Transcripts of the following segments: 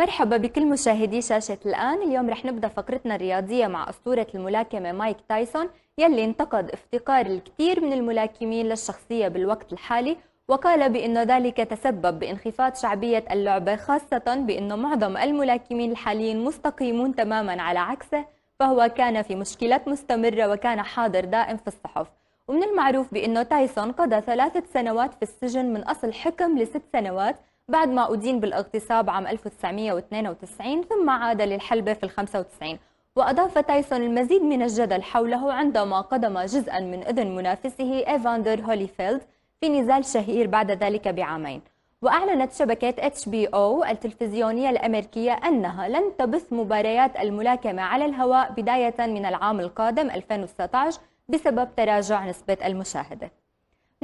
مرحبا بكل مشاهدي شاشة الآن اليوم رح نبدأ فقرتنا الرياضية مع أسطورة الملاكمة مايك تايسون يلي انتقد افتقار الكثير من الملاكمين للشخصية بالوقت الحالي وقال بأنه ذلك تسبب بانخفاض شعبية اللعبة خاصة بأنه معظم الملاكمين الحاليين مستقيمون تماما على عكسه فهو كان في مشكلات مستمرة وكان حاضر دائم في الصحف ومن المعروف بأنه تايسون قضى ثلاثة سنوات في السجن من أصل حكم لست سنوات بعد ما أدين بالاغتصاب عام 1992 ثم عاد للحلبة في 95 وأضاف تايسون المزيد من الجدل حوله عندما قدم جزءا من إذن منافسه إيفاندر هوليفيلد في نزال شهير بعد ذلك بعامين وأعلنت شبكة اتش بي او التلفزيونية الأمريكية أنها لن تبث مباريات الملاكمة على الهواء بداية من العام القادم 2019 بسبب تراجع نسبة المشاهدة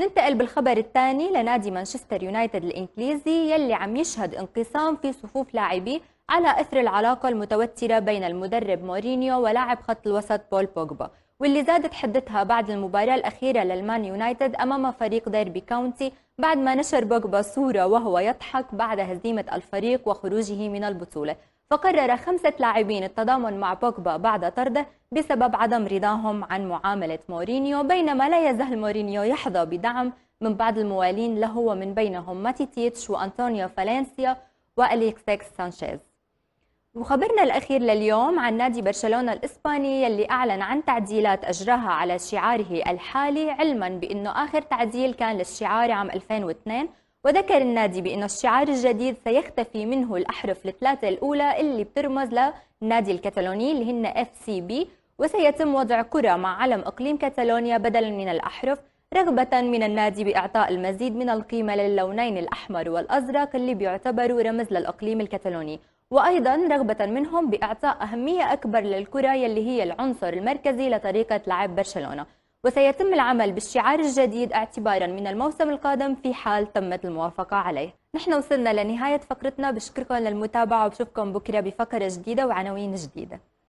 ننتقل بالخبر الثاني لنادي مانشستر يونايتد الإنجليزي يلي عم يشهد انقسام في صفوف لاعبيه على إثر العلاقة المتوترة بين المدرب مورينيو ولاعب خط الوسط بول بوجبا واللي زادت حدتها بعد المباراة الأخيرة للمان يونايتد أمام فريق ديربي كاونتي بعد ما نشر بوجبا صورة وهو يضحك بعد هزيمة الفريق وخروجه من البطولة فقرر خمسة لاعبين التضامن مع بوجبا بعد طرده بسبب عدم رضاهم عن معاملة مورينيو بينما لا يزال مورينيو يحظى بدعم من بعض الموالين له ومن بينهم ماتي تيتش وأنطونيو فالنسيا وأليكسيكس سانشيز وخبرنا الأخير لليوم عن نادي برشلونة الإسباني اللي أعلن عن تعديلات أجراها على شعاره الحالي علما بأنه آخر تعديل كان للشعار عام 2002 وذكر النادي بأن الشعار الجديد سيختفي منه الأحرف الثلاثة الأولى اللي بترمز للنادي الكتالوني اللي هن اف سي بي وسيتم وضع كرة مع علم إقليم كتالونيا بدلا من الأحرف رغبة من النادي بإعطاء المزيد من القيمة للونين الأحمر والأزرق اللي بيعتبروا رمز للإقليم الكتالوني وأيضا رغبة منهم بإعطاء أهمية أكبر للكرة اللي هي العنصر المركزي لطريقة لعب برشلونة وسيتم العمل بالشعار الجديد اعتبارا من الموسم القادم في حال تمت الموافقة عليه نحن وصلنا لنهاية فقرتنا بشكركم للمتابعة وبشوفكم بكرة بفقرة جديدة وعناوين جديدة